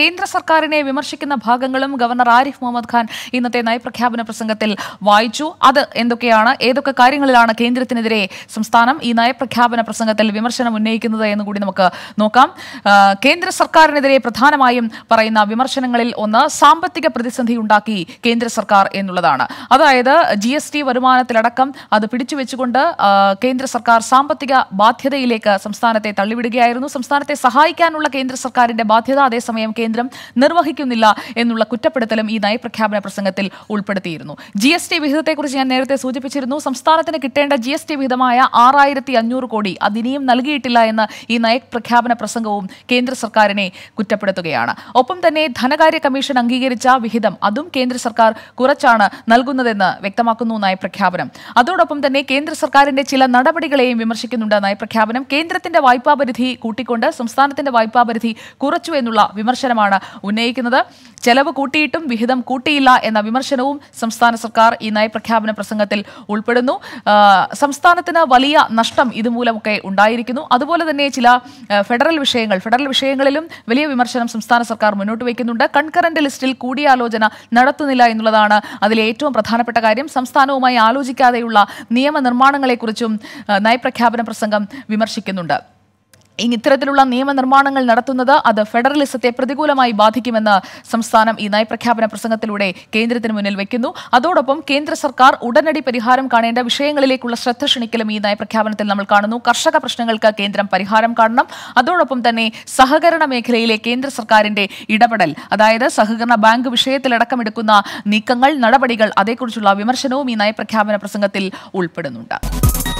കേന്ദ്ര സർക്കാരിനെ വിമർശിക്കുന്ന ഭാഗങ്ങളും ഗവർണർ ആരിഫ് മുഹമ്മദ് ഖാൻ ഇന്നത്തെ നയപ്രഖ്യാപന പ്രസംഗത്തിൽ വായിച്ചു അത് എന്തൊക്കെയാണ് ഏതൊക്കെ കാര്യങ്ങളിലാണ് കേന്ദ്രത്തിനെതിരെ സംസ്ഥാനം ഈ നയപ്രഖ്യാപന പ്രസംഗത്തിൽ വിമർശനം ഉന്നയിക്കുന്നത് എന്ന് കൂടി നമുക്ക് നോക്കാം കേന്ദ്ര സർക്കാരിനെതിരെ പ്രധാനമായും പറയുന്ന വിമർശനങ്ങളിൽ ഒന്ന് സാമ്പത്തിക പ്രതിസന്ധി ഉണ്ടാക്കി കേന്ദ്ര സർക്കാർ എന്നുള്ളതാണ് അതായത് ജി എസ് ടി വരുമാനത്തിലടക്കം അത് പിടിച്ചുവെച്ചുകൊണ്ട് കേന്ദ്ര സർക്കാർ സാമ്പത്തിക ബാധ്യതയിലേക്ക് സംസ്ഥാനത്തെ തള്ളിവിടുകയായിരുന്നു സംസ്ഥാനത്തെ സഹായിക്കാനുള്ള കേന്ദ്ര സർക്കാരിന്റെ ബാധ്യത അതേസമയം കേന്ദ്രം നിർവഹിക്കുന്നില്ല എന്നുള്ള കുറ്റപ്പെടുത്തലും ഈ നയപ്രഖ്യാപന പ്രസംഗത്തിൽ ഉൾപ്പെടുത്തിയിരുന്നു ജി എസ് ടി വിഹിതത്തെക്കുറിച്ച് ഞാൻ നേരത്തെ സൂചിപ്പിച്ചിരുന്നു സംസ്ഥാനത്തിന് കിട്ടേണ്ട ജി എസ് ടി വിഹിതമായ ആറായിരത്തി അഞ്ഞൂറ് കോടി അതിനെയും നൽകിയിട്ടില്ല എന്ന് ഈ നയപ്രഖ്യാപന പ്രസംഗവും കേന്ദ്ര സർക്കാരിനെ കുറ്റപ്പെടുത്തുകയാണ് ഒപ്പം തന്നെ ധനകാര്യ കമ്മീഷൻ അംഗീകരിച്ച വിഹിതം അതും കേന്ദ്ര സർക്കാർ കുറച്ചാണ് നൽകുന്നതെന്ന് വ്യക്തമാക്കുന്നു നയപ്രഖ്യാപനം അതോടൊപ്പം തന്നെ കേന്ദ്ര സർക്കാരിന്റെ ചില നടപടികളെയും വിമർശിക്കുന്നുണ്ട് നയപ്രഖ്യാപനം കേന്ദ്രത്തിന്റെ വായ്പാ പരിധി കൂട്ടിക്കൊണ്ട് സംസ്ഥാനത്തിന്റെ വായ്പാ പരിധി കുറച്ചു എന്നുള്ള വിമർശനം വിമർശനമാണ് ഉന്നയിക്കുന്നത് ചെലവ് കൂട്ടിയിട്ടും വിഹിതം കൂട്ടിയില്ല എന്ന വിമർശനവും സംസ്ഥാന സർക്കാർ ഈ നയപ്രഖ്യാപന പ്രസംഗത്തിൽ ഉൾപ്പെടുന്നു സംസ്ഥാനത്തിന് വലിയ നഷ്ടം ഇതുമൂലമൊക്കെ ഉണ്ടായിരിക്കുന്നു അതുപോലെ തന്നെ ചില ഫെഡറൽ വിഷയങ്ങൾ ഫെഡറൽ വിഷയങ്ങളിലും വലിയ വിമർശനം സംസ്ഥാന സർക്കാർ മുന്നോട്ട് വയ്ക്കുന്നുണ്ട് കൺകറന്റ് ലിസ്റ്റിൽ കൂടിയാലോചന നടത്തുന്നില്ല എന്നുള്ളതാണ് അതിലെ ഏറ്റവും പ്രധാനപ്പെട്ട കാര്യം സംസ്ഥാനവുമായി ആലോചിക്കാതെയുള്ള നിയമനിർമ്മാണങ്ങളെക്കുറിച്ചും നയപ്രഖ്യാപന പ്രസംഗം വിമർശിക്കുന്നുണ്ട് ഇത്തരത്തിലുള്ള നിയമനിർമ്മാണങ്ങൾ നടത്തുന്നത് അത് ഫെഡറലിസത്തെ പ്രതികൂലമായി ബാധിക്കുമെന്ന് സംസ്ഥാനം ഈ നയപ്രഖ്യാപന പ്രസംഗത്തിലൂടെ കേന്ദ്രത്തിന് മുന്നിൽ വെക്കുന്നു അതോടൊപ്പം കേന്ദ്ര സർക്കാർ ഉടനടി പരിഹാരം കാണേണ്ട വിഷയങ്ങളിലേക്കുള്ള ശ്രദ്ധ ക്ഷണിക്കലും ഈ നയപ്രഖ്യാപനത്തിൽ നമ്മൾ കാണുന്നു കർഷക പ്രശ്നങ്ങൾക്ക് കേന്ദ്രം പരിഹാരം കാണണം അതോടൊപ്പം തന്നെ സഹകരണ മേഖലയിലെ കേന്ദ്ര സർക്കാരിന്റെ ഇടപെടൽ അതായത് സഹകരണ ബാങ്ക് വിഷയത്തിലടക്കമെടുക്കുന്ന നീക്കങ്ങൾ നടപടികൾ അതേക്കുറിച്ചുള്ള വിമർശനവും ഈ നയപ്രഖ്യാപന പ്രസംഗത്തിൽ ഉൾപ്പെടുന്നുണ്ട്